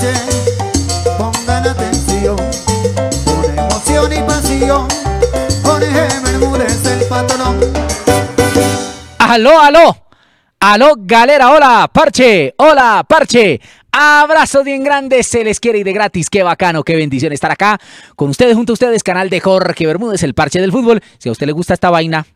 se atención, con emoción y pasión, el ¡Aló, aló! Aló, galera, hola, parche, hola, parche. abrazo bien grande se les quiere y de gratis. Qué bacano, qué bendición estar acá con ustedes, junto a ustedes, canal de Jorge Bermúdez, el parche del fútbol. Si a usted le gusta esta vaina,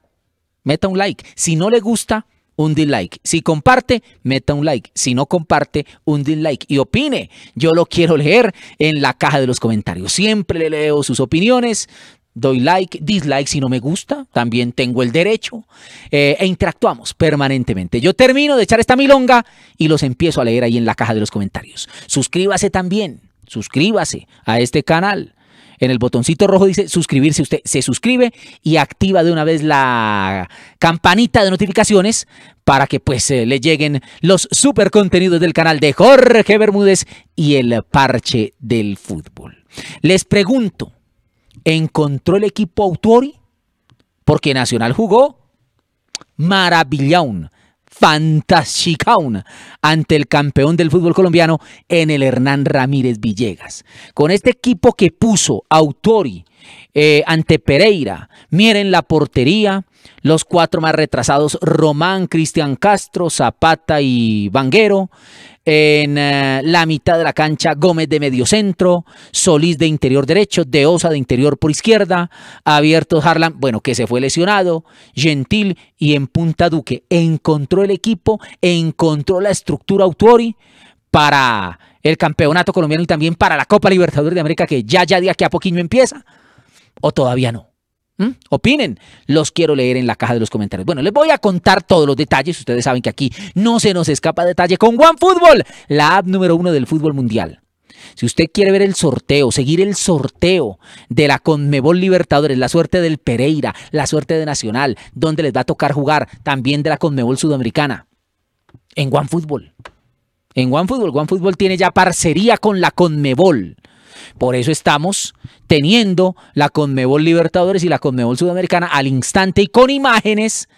meta un like. Si no le gusta, un dislike. Si comparte, meta un like. Si no comparte, un dislike. Y opine. Yo lo quiero leer en la caja de los comentarios. Siempre le leo sus opiniones. Doy like, dislike si no me gusta. También tengo el derecho. Eh, e interactuamos permanentemente. Yo termino de echar esta milonga y los empiezo a leer ahí en la caja de los comentarios. Suscríbase también. Suscríbase a este canal. En el botoncito rojo dice suscribirse. Usted se suscribe y activa de una vez la campanita de notificaciones para que pues eh, le lleguen los super contenidos del canal de Jorge Bermúdez y el parche del fútbol. Les pregunto, ¿encontró el equipo Autori? Porque Nacional jugó maravillón? una ante el campeón del fútbol colombiano en el Hernán Ramírez Villegas. Con este equipo que puso Autori eh, ante Pereira, miren la portería, los cuatro más retrasados, Román, Cristian Castro, Zapata y Vanguero, en eh, la mitad de la cancha Gómez de medio centro, Solís de interior derecho, De Osa de interior por izquierda, abierto Harlan, bueno, que se fue lesionado, Gentil y en punta Duque. Encontró el equipo, encontró la estructura Autuori para el campeonato colombiano y también para la Copa Libertadores de América que ya ya diga que a poquito empieza o todavía no. ¿Mm? Opinen, los quiero leer en la caja de los comentarios. Bueno, les voy a contar todos los detalles. Ustedes saben que aquí no se nos escapa detalle con OneFootball, la app número uno del fútbol mundial. Si usted quiere ver el sorteo, seguir el sorteo de la Conmebol Libertadores, la suerte del Pereira, la suerte de Nacional, donde les va a tocar jugar, también de la Conmebol Sudamericana, en OneFootball. En one OneFootball tiene ya parcería con la Conmebol. Por eso estamos teniendo la Conmebol Libertadores y la Conmebol Sudamericana al instante y con imágenes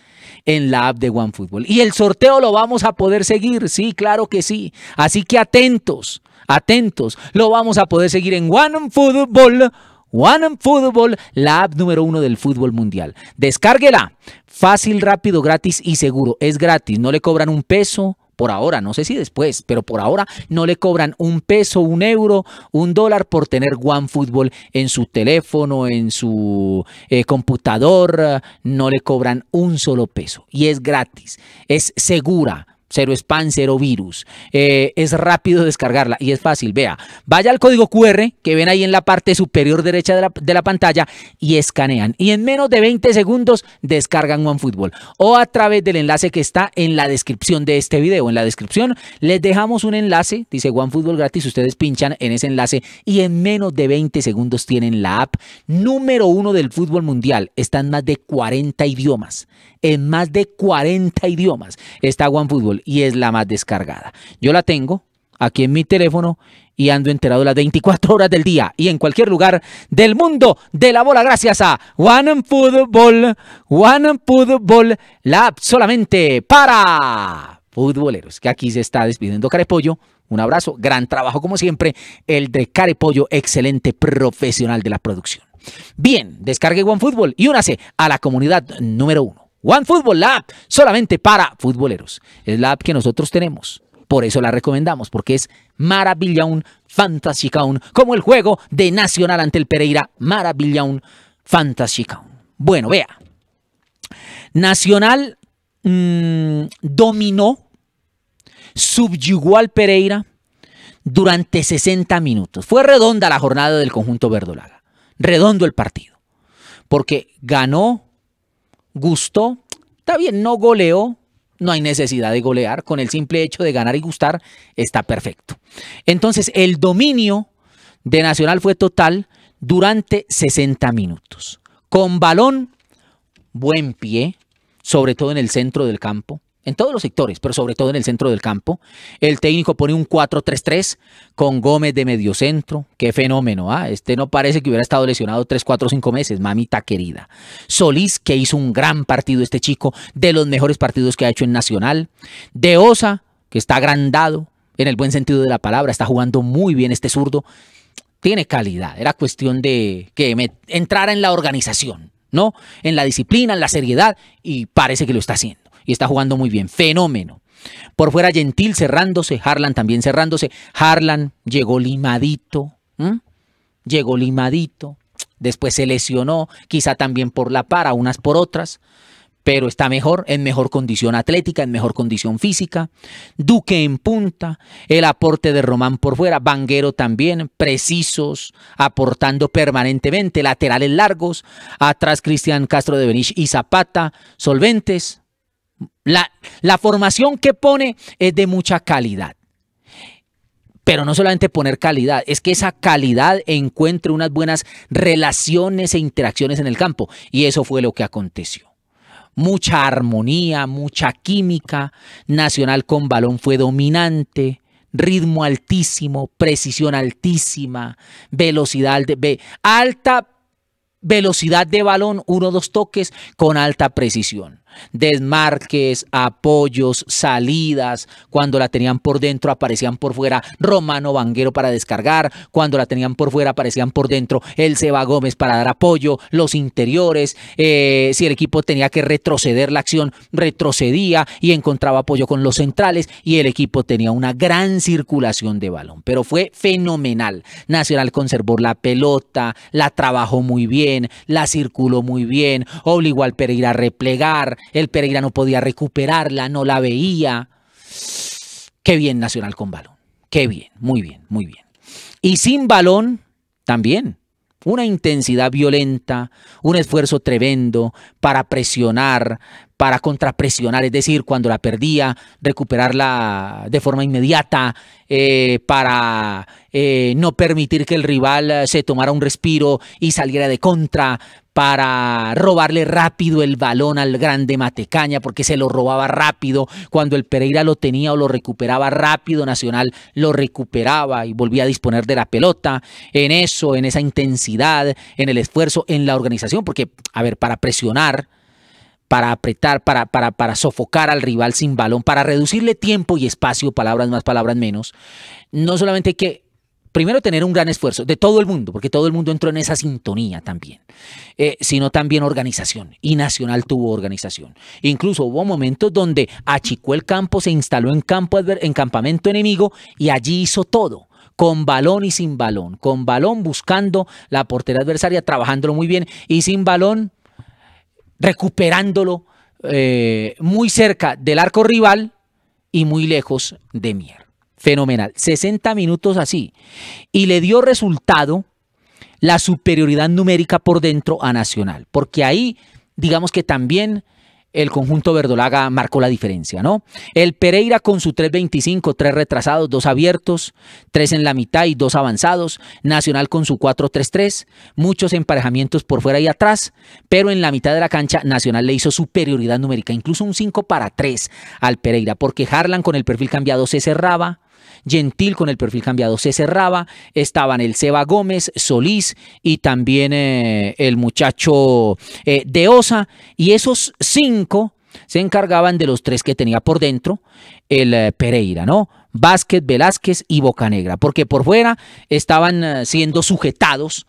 en la app de OneFootball. Y el sorteo lo vamos a poder seguir, sí, claro que sí. Así que atentos, atentos. Lo vamos a poder seguir en Football, One Football, la app número uno del fútbol mundial. Descárguela. Fácil, rápido, gratis y seguro. Es gratis. No le cobran un peso por ahora, no sé si después, pero por ahora no le cobran un peso, un euro, un dólar por tener OneFootball en su teléfono, en su eh, computador, eh, no le cobran un solo peso y es gratis, es segura cero spam, cero virus. Eh, es rápido descargarla y es fácil. Vea, vaya al código QR que ven ahí en la parte superior derecha de la, pantalla y escanean. Y en menos de 20 segundos descargan OneFootball o a través del enlace que está en la descripción de este video. En la descripción les dejamos un enlace, dice OneFootball gratis. Ustedes pinchan en ese enlace y en menos de 20 segundos tienen la app número uno del fútbol mundial. están más de 40 idiomas en más de 40 idiomas. Está OneFootball y es la más descargada. Yo la tengo aquí en mi teléfono y ando enterado las 24 horas del día y en cualquier lugar del mundo de la bola gracias a One Football, One Football, la solamente para futboleros, que aquí se está despidiendo Carepollo. Un abrazo, gran trabajo como siempre, el de Carepollo, excelente profesional de la producción. Bien, descargue OneFootball y únase a la comunidad número uno. One Football Lab, solamente para futboleros. Es la app que nosotros tenemos. Por eso la recomendamos, porque es Maravillaun Fantasycaun, como el juego de Nacional ante el Pereira, Maravillaun Fantasycaun. Bueno, vea. Nacional mm, dominó, subyugó al Pereira durante 60 minutos. Fue redonda la jornada del conjunto verdolaga, redondo el partido, porque ganó gustó, está bien, no goleó, no hay necesidad de golear, con el simple hecho de ganar y gustar está perfecto. Entonces, el dominio de Nacional fue total durante 60 minutos. Con balón, buen pie, sobre todo en el centro del campo, en todos los sectores, pero sobre todo en el centro del campo. El técnico pone un 4-3-3 con Gómez de mediocentro. Qué fenómeno, ¿ah? Este no parece que hubiera estado lesionado 3, 4, 5 meses, mamita querida. Solís, que hizo un gran partido este chico, de los mejores partidos que ha hecho en Nacional. De Osa, que está agrandado, en el buen sentido de la palabra, está jugando muy bien este zurdo. Tiene calidad, era cuestión de que entrara en la organización, ¿no? En la disciplina, en la seriedad, y parece que lo está haciendo y está jugando muy bien. Fenómeno. Por fuera Gentil cerrándose, Harlan también cerrándose. Harlan llegó limadito, llegó limadito, después se lesionó, quizá también por la para, unas por otras, pero está mejor, en mejor condición atlética, en mejor condición física. Duque en punta, el aporte de Román por fuera, Banguero también, precisos, aportando permanentemente, laterales largos, atrás Cristian Castro de Benich y Zapata, solventes. La, la formación que pone es de mucha calidad. Pero no solamente poner calidad, es que esa calidad encuentre unas buenas relaciones e interacciones en el campo. Y eso fue lo que aconteció. Mucha armonía, mucha química. Nacional con balón fue dominante. Ritmo altísimo, precisión altísima, velocidad de, alta velocidad de balón, uno dos toques con alta precisión desmarques, apoyos, salidas, cuando la tenían por dentro aparecían por fuera Romano Vanguero para descargar, cuando la tenían por fuera aparecían por dentro el Seba Gómez para dar apoyo, los interiores, eh, si el equipo tenía que retroceder la acción, retrocedía y encontraba apoyo con los centrales y el equipo tenía una gran circulación de balón, pero fue fenomenal. Nacional conservó la pelota, la trabajó muy bien, la circuló muy bien, obligó al Pereira a replegar, el Pereira no podía recuperarla, no la veía. Qué bien Nacional con balón. Qué bien, muy bien, muy bien. Y sin balón, también. Una intensidad violenta, un esfuerzo tremendo para presionar, para contrapresionar, es decir, cuando la perdía, recuperarla de forma inmediata, eh, para eh, no permitir que el rival eh, se tomara un respiro y saliera de contra, para robarle rápido el balón al grande Matecaña, porque se lo robaba rápido, cuando el Pereira lo tenía o lo recuperaba rápido, Nacional lo recuperaba y volvía a disponer de la pelota, en eso, en esa intensidad, en el esfuerzo, en la organización, porque, a ver, para presionar, para apretar, para, para, para sofocar al rival sin balón, para reducirle tiempo y espacio, palabras más, palabras menos, no solamente hay que primero tener un gran esfuerzo de todo el mundo, porque todo el mundo entró en esa sintonía también, eh, sino también organización. Y Nacional tuvo organización. Incluso hubo momentos donde achicó el campo, se instaló en, campo, en campamento enemigo y allí hizo todo. Con balón y sin balón, con balón buscando la portera adversaria, trabajándolo muy bien y sin balón recuperándolo eh, muy cerca del arco rival y muy lejos de Mier. Fenomenal. 60 minutos así. Y le dio resultado la superioridad numérica por dentro a Nacional, porque ahí digamos que también el conjunto verdolaga marcó la diferencia, ¿no? El Pereira con su 3.25, tres retrasados, dos abiertos, tres en la mitad y dos avanzados. Nacional con su 4.33, muchos emparejamientos por fuera y atrás, pero en la mitad de la cancha Nacional le hizo superioridad numérica, incluso un 5 para 3 al Pereira, porque Harlan con el perfil cambiado se cerraba, Gentil con el perfil cambiado se cerraba, estaban el Seba Gómez, Solís y también eh, el muchacho eh, de Osa, y esos cinco se encargaban de los tres que tenía por dentro el eh, Pereira, ¿no? Vázquez, Velázquez y boca negra porque por fuera estaban siendo sujetados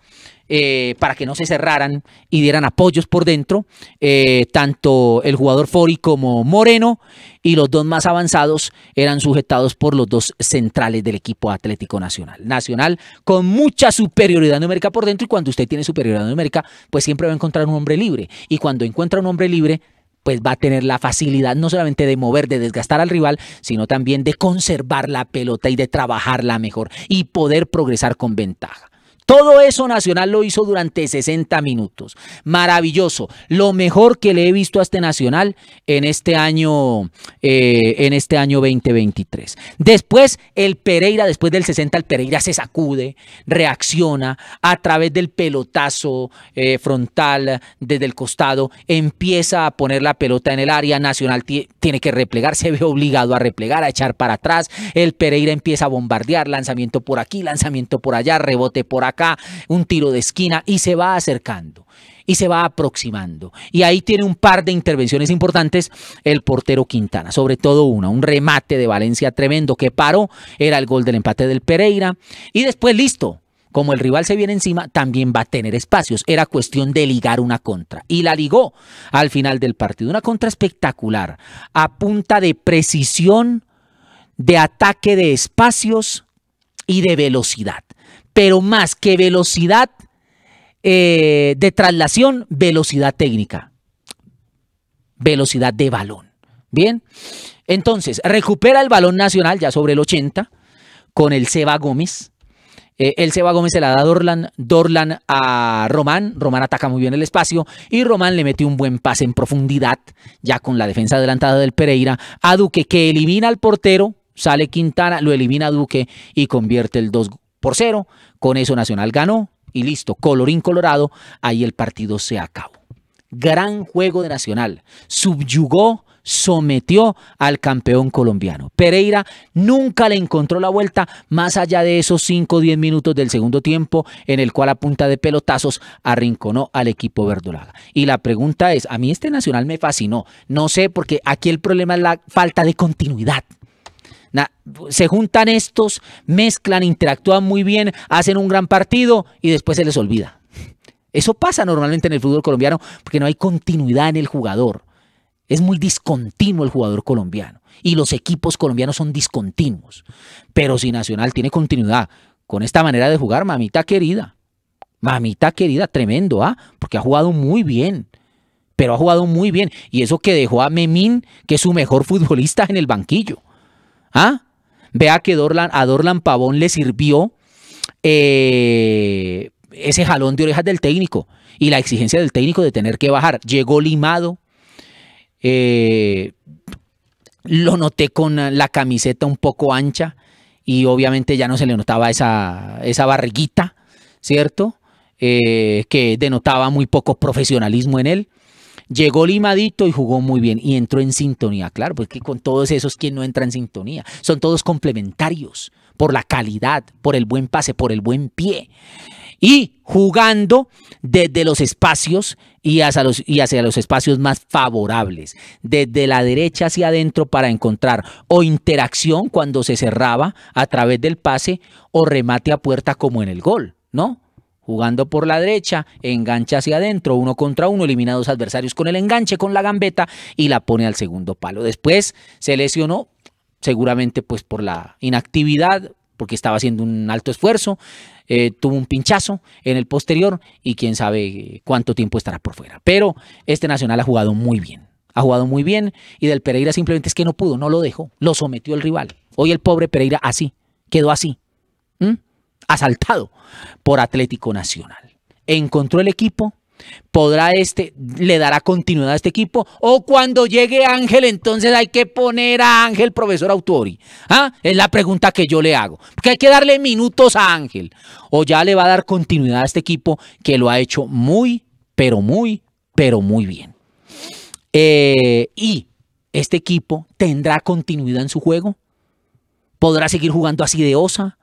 eh, para que no se cerraran y dieran apoyos por dentro, eh, tanto el jugador Fori como Moreno, y los dos más avanzados eran sujetados por los dos centrales del equipo Atlético Nacional. Nacional con mucha superioridad numérica por dentro, y cuando usted tiene superioridad numérica, pues siempre va a encontrar un hombre libre, y cuando encuentra un hombre libre, pues va a tener la facilidad no solamente de mover, de desgastar al rival, sino también de conservar la pelota y de trabajarla mejor y poder progresar con ventaja. Todo eso Nacional lo hizo durante 60 minutos. Maravilloso. Lo mejor que le he visto a este Nacional en este año, eh, en este año 2023. Después, el Pereira, después del 60, el Pereira se sacude, reacciona a través del pelotazo eh, frontal desde el costado, empieza a poner la pelota en el área. Nacional tiene que replegar, se ve obligado a replegar, a echar para atrás. El Pereira empieza a bombardear, lanzamiento por aquí, lanzamiento por allá, rebote por acá un tiro de esquina y se va acercando y se va aproximando. Y ahí tiene un par de intervenciones importantes el portero Quintana, sobre todo una, un remate de Valencia tremendo que paró, era el gol del empate del Pereira y después listo. Como el rival se viene encima, también va a tener espacios. Era cuestión de ligar una contra. Y la ligó al final del partido. Una contra espectacular. A punta de precisión, de ataque de espacios y de velocidad pero más que velocidad eh, de traslación, velocidad técnica, velocidad de balón. Bien, entonces recupera el balón nacional ya sobre el 80 con el Seba Gómez. Eh, el Seba Gómez se la da a Dorlan, Dorlan a Román, Román ataca muy bien el espacio y Román le mete un buen pase en profundidad, ya con la defensa adelantada del Pereira, a Duque que elimina al portero, sale Quintana, lo elimina Duque y convierte el 2 por 0. Con eso Nacional ganó y listo, colorín colorado, ahí el partido se acabó. Gran juego de Nacional. Subyugó, sometió al campeón colombiano. Pereira nunca le encontró la vuelta más allá de esos 5 o 10 minutos del segundo tiempo en el cual a punta de pelotazos arrinconó al equipo verdolaga. Y la pregunta es, a mí este Nacional me fascinó. No sé, porque aquí el problema es la falta de continuidad se juntan estos, mezclan, interactúan muy bien, hacen un gran partido y después se les olvida. Eso pasa normalmente en el fútbol colombiano porque no hay continuidad en el jugador. Es muy discontinuo el jugador colombiano y los equipos colombianos son discontinuos. Pero si Nacional tiene continuidad con esta manera de jugar, mamita querida, mamita querida, tremendo, ¿ah? Porque ha jugado muy bien pero ha jugado muy bien. Y eso que dejó a Memín, que es su mejor futbolista, en el banquillo. ¿Ah? Vea que a Dorlan Pavón le sirvió eh, ese jalón de orejas del técnico y la exigencia del técnico de tener que bajar. Llegó limado. Eh, lo noté con la camiseta un poco ancha y obviamente ya no se le notaba esa, esa barriguita, ¿cierto? Eh, que denotaba muy poco profesionalismo en él. Llegó limadito y jugó muy bien y entró en sintonía. Claro, porque pues con todos esos, ¿quién no entra en sintonía? Son todos complementarios por la calidad, por el buen pase, por el buen pie. Y jugando desde los espacios y hacia los, y hacia los espacios más favorables, desde la derecha hacia adentro para encontrar o interacción cuando se cerraba a través del pase o remate a puerta como en el gol, ¿no? Jugando por la derecha, engancha hacia adentro, uno contra uno, elimina a dos adversarios con el enganche, con la gambeta y la pone al segundo palo. Después se lesionó, seguramente pues por la inactividad, porque estaba haciendo un alto esfuerzo, eh, tuvo un pinchazo en el posterior y quién sabe eh, cuánto tiempo estará por fuera. Pero este Nacional ha jugado muy bien, ha jugado muy bien y del Pereira simplemente es que no pudo, no lo dejó, lo sometió el rival. Hoy el pobre Pereira así, quedó así. ¿Mm? asaltado por Atlético Nacional. Encontró el equipo, podrá este, le dará continuidad a este equipo, o cuando llegue Ángel, entonces hay que poner a Ángel, profesor Autori. ¿Ah? Es la pregunta que yo le hago, porque hay que darle minutos a Ángel, o ya le va a dar continuidad a este equipo que lo ha hecho muy, pero muy, pero muy bien. Eh, y este equipo tendrá continuidad en su juego, podrá seguir jugando así de osa,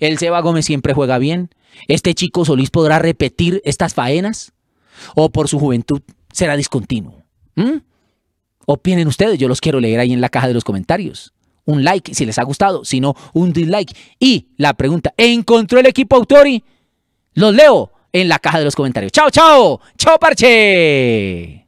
el Seba Gómez siempre juega bien. ¿Este chico Solís podrá repetir estas faenas? ¿O por su juventud será discontinuo? ¿Mm? Opinen ustedes, yo los quiero leer ahí en la caja de los comentarios. Un like si les ha gustado, si no, un dislike. Y la pregunta, ¿encontró el equipo Autori? Los leo en la caja de los comentarios. ¡Chao, chao! ¡Chao, parche!